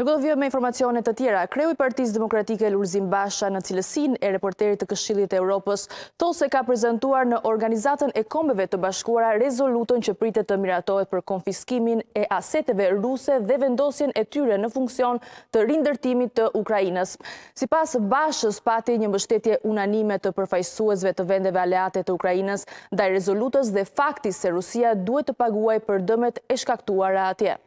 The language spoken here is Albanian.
Në këtë vjëm me informacionet të tjera, kreu i partiz demokratike Lurzim Basha në cilësin e reporterit të këshillit e Europës, to se ka prezentuar në organizatën e kombeve të bashkuara rezolutën që pritet të miratohet për konfiskimin e aseteve ruse dhe vendosjen e tyre në funksion të rindërtimit të Ukrajinës. Si pas Bashës pati një mbështetje unanime të përfajsuesve të vendeve aleate të Ukrajinës, daj rezolutës dhe faktis se Rusia duhet të paguaj për dëmet e shkaktuara atje.